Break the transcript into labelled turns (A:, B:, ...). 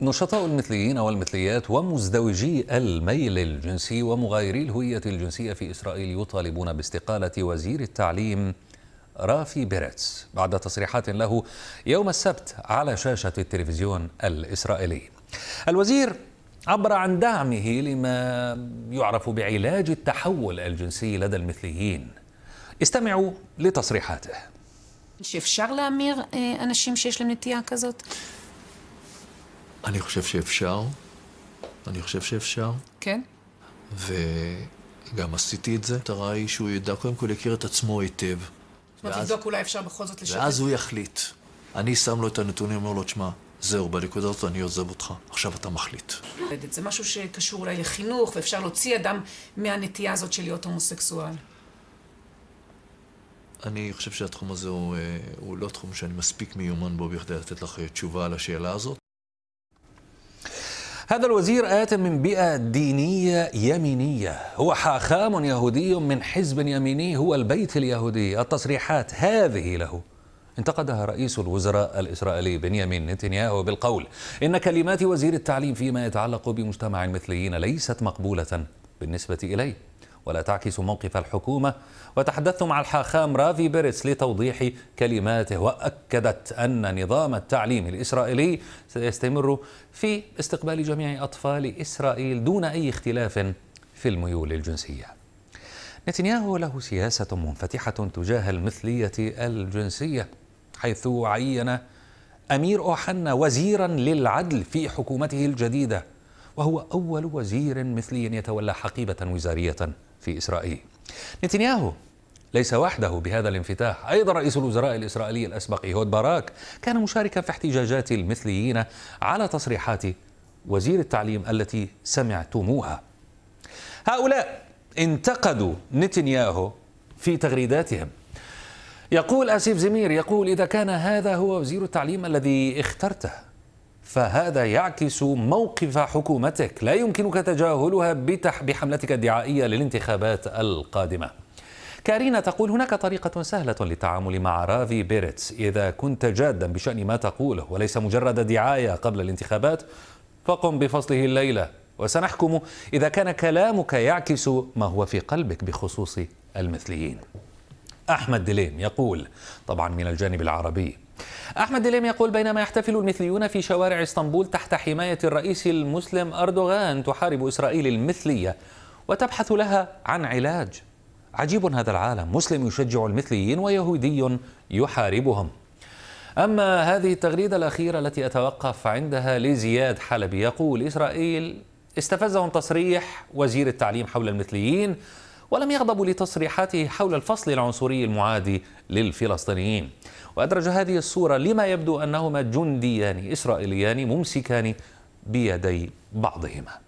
A: نشطاء المثليين والمثليات ومزدوجي الميل الجنسي ومغايري الهوية الجنسية في إسرائيل يطالبون باستقالة وزير التعليم رافي بيرتس بعد تصريحات له يوم السبت على شاشة التلفزيون الإسرائيلي الوزير عبر عن دعمه لما يعرف بعلاج التحول الجنسي لدى المثليين استمعوا لتصريحاته
B: אני חושב שאפשר. אני חושב שאפשר. כן? וגם עשיתי את זה. המטרה היא שהוא ידע, קודם כל יכיר את עצמו היטב. זאת אומרת, לבדוק אולי אפשר בכל זאת לשתף. ואז הוא יחליט. אני שם לו את הנתונים, אומר לו, תשמע, זהו, בנקודה הזאת אני עוזב אותך, עכשיו אתה מחליט.
A: זה משהו שקשור אולי לחינוך, ואפשר להוציא אדם מהנטייה הזאת של להיות הומוסקסואל.
B: אני חושב שהתחום הזה הוא, אה, הוא לא תחום שאני מספיק מיומן בו בכדי לתת לך אה, תשובה על השאלה הזאת. هذا الوزير آت من بيئة دينية يمينية هو
A: حاخام يهودي من حزب يميني هو البيت اليهودي التصريحات هذه له انتقدها رئيس الوزراء الإسرائيلي بنيامين نتنياهو بالقول إن كلمات وزير التعليم فيما يتعلق بمجتمع المثليين ليست مقبولة بالنسبة إليه ولا تعكس موقف الحكومة وتحدثت مع الحاخام رافي بيريتس لتوضيح كلماته وأكدت أن نظام التعليم الإسرائيلي سيستمر في استقبال جميع أطفال إسرائيل دون أي اختلاف في الميول الجنسية نتنياهو له سياسة منفتحة تجاه المثلية الجنسية حيث عين أمير أوحنا وزيرا للعدل في حكومته الجديدة وهو أول وزير مثلي يتولى حقيبة وزارية في إسرائيل نتنياهو ليس وحده بهذا الانفتاح أيضا رئيس الوزراء الإسرائيلي الأسبق إيهود باراك كان مشاركا في احتجاجات المثليين على تصريحات وزير التعليم التي سمعتموها هؤلاء انتقدوا نتنياهو في تغريداتهم يقول أسيف زمير يقول إذا كان هذا هو وزير التعليم الذي اخترته فهذا يعكس موقف حكومتك لا يمكنك تجاهلها بحملتك الدعائية للانتخابات القادمة كارينا تقول هناك طريقة سهلة للتعامل مع رافي بيرتس إذا كنت جادا بشأن ما تقوله وليس مجرد دعاية قبل الانتخابات فقم بفصله الليلة وسنحكم إذا كان كلامك يعكس ما هو في قلبك بخصوص المثليين أحمد دليم يقول طبعا من الجانب العربي أحمد دليم يقول بينما يحتفل المثليون في شوارع اسطنبول تحت حماية الرئيس المسلم أردوغان تحارب إسرائيل المثلية وتبحث لها عن علاج عجيب هذا العالم مسلم يشجع المثليين ويهودي يحاربهم أما هذه التغريدة الأخيرة التي أتوقف عندها لزياد حلبي يقول إسرائيل استفزهم تصريح وزير التعليم حول المثليين ولم يغضبوا لتصريحاته حول الفصل العنصري المعادي للفلسطينيين وأدرج هذه الصورة لما يبدو أنهما جنديان إسرائيليان ممسكان
B: بيدي بعضهما